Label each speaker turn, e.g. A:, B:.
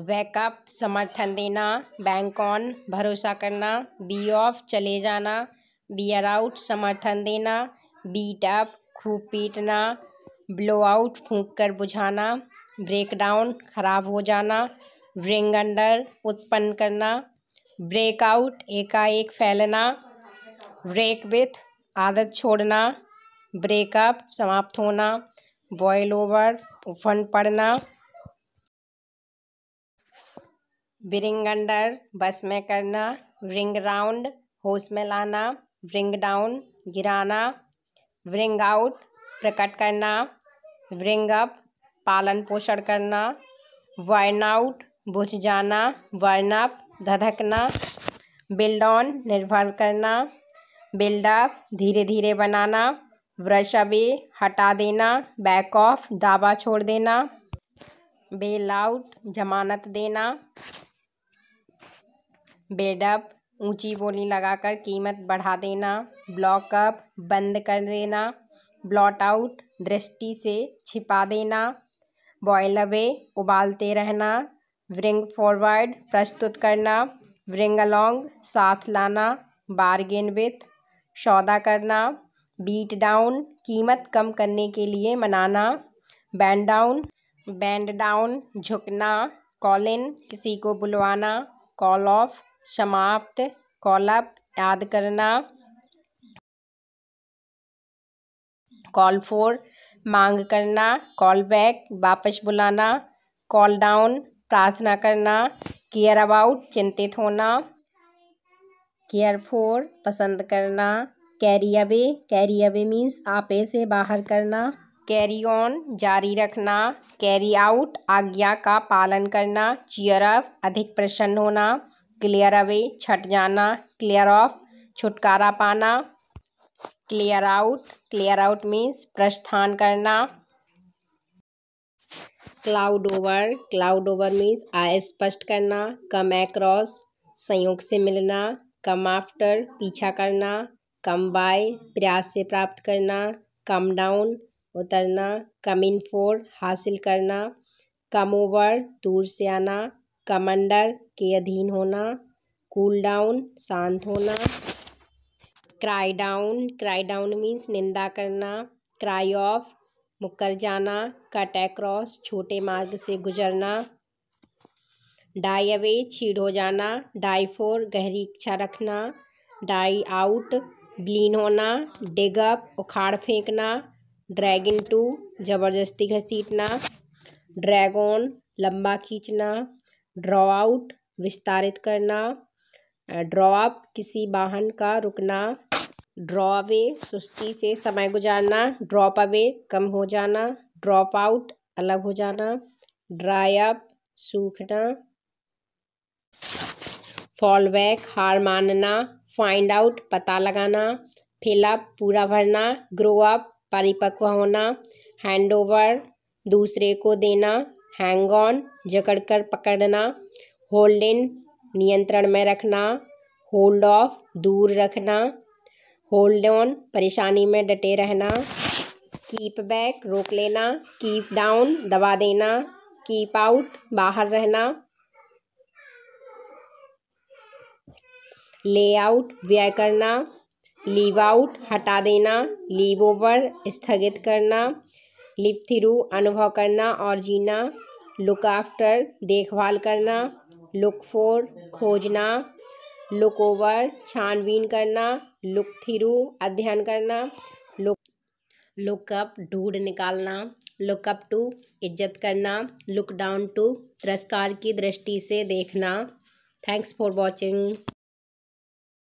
A: backup समर्थन देना bank on भरोसा करना बी ऑफ चले जाना बियर आउट समर्थन देना बीट अप खूब पीटना ब्लो आउट कर बुझाना ब्रेकडाउन खराब हो जाना ब्रिंग अंडर उत्पन्न करना ब्रेकआउट एकाएक फैलना ब्रेक विथ आदत छोड़ना ब्रेकअप समाप्त होना बॉयल ओवर उफन पड़ना ब्रिंग अंडर बस में करना रिंग राउंड होश में लाना ब्रिंग डाउन गिराना ब्रिंग आउट प्रकट करना ब्रिंग अप पालन पोषण करना वर्न आउट बुझ जाना वर्न अप धधकना बिल्ड ऑन निर्भर करना बिल्डअप धीरे धीरे बनाना ब्रश अवे हटा देना बैक ऑफ दावा छोड़ देना बेल आउट जमानत देना बेडअप ऊँची बोली लगाकर कीमत बढ़ा देना ब्लॉकअप बंद कर देना ब्लॉट आउट दृष्टि से छिपा देना बॉयल अवे उबालते रहना व्रिंग फॉरवर्ड प्रस्तुत करना व्रिंग अलॉन्ग साथ लाना बारगेन विथ सौदा करना बीट डाउन कीमत कम करने के लिए मनाना बैंड डाउन बैंड डाउन झुकना कॉल इन किसी को बुलवाना कॉल ऑफ समाप्त कॉलअप याद करना कॉल फोर मांग करना कॉल बैक वापस बुलाना कॉल डाउन प्रार्थना करना केयर अबाउट चिंतित होना केयर फोर पसंद करना carry away carry away means आपे से बाहर करना कैरी ऑन जारी रखना कैरी आउट आज्ञा का पालन करना चीयर अप अधिक प्रसन्न होना क्लियर अवे छट जाना क्लियर ऑफ छुटकारा पाना clear out clear out means प्रस्थान करना cloud over cloud over means अस्पष्ट करना कम एक्रॉस संयोग से मिलना कम आफ्टर पीछा करना कम बाय प्रयास से प्राप्त करना कम डाउन उतरना कम इन फोर हासिल करना कम ओवर दूर से आना कमंडल के अधीन होना कूल डाउन शांत होना cry down cry down means निंदा करना क्राई ऑफ मुकर जाना कट एक्रॉस छोटे मार्ग से गुजरना डाई अवे छीड़ हो जाना डाई फोर गहरी इच्छा रखना डाई आउट ब्लीन होना डिग अप उखाड़ फेंकना ड्रैगन टू जबरदस्ती घसीटना ड्रैगन लंबा खींचना ड्रॉ आउट विस्तारित करना ड्रॉ अप किसी वाहन का रुकना ड्रॉ अवे सुस्ती से समय गुजारना ड्रॉप अवे कम हो जाना ड्रॉप आउट अलग हो जाना ड्राई अप सूखना फॉल बैक हार मानना फाइंड आउट पता लगाना फिलअप पूरा भरना ग्रो अप परिपक्व होना हैंड ओवर दूसरे को देना हैंग ऑन जकड़ कर पकड़ना होल्ड इन नियंत्रण में रखना होल्ड ऑफ दूर रखना होल्ड ऑन परेशानी में डटे रहना कीप बैक रोक लेना कीप डाउन दबा देना कीप आउट बाहर रहना ले आउट व्यय करना लीव आउट हटा देना लीव ओवर स्थगित करना लिव थ्रू अनुभव करना और जीना लुक आफ्टर देखभाल करना लुक फोर खोजना लुक ओवर छानबीन करना लुक थ्रू अध्ययन करना लुक लुकअप ढूंढ निकालना लुकअप टू इज्जत करना लुक डाउन टू तिरस्कार की दृष्टि से देखना थैंक्स फॉर वॉचिंग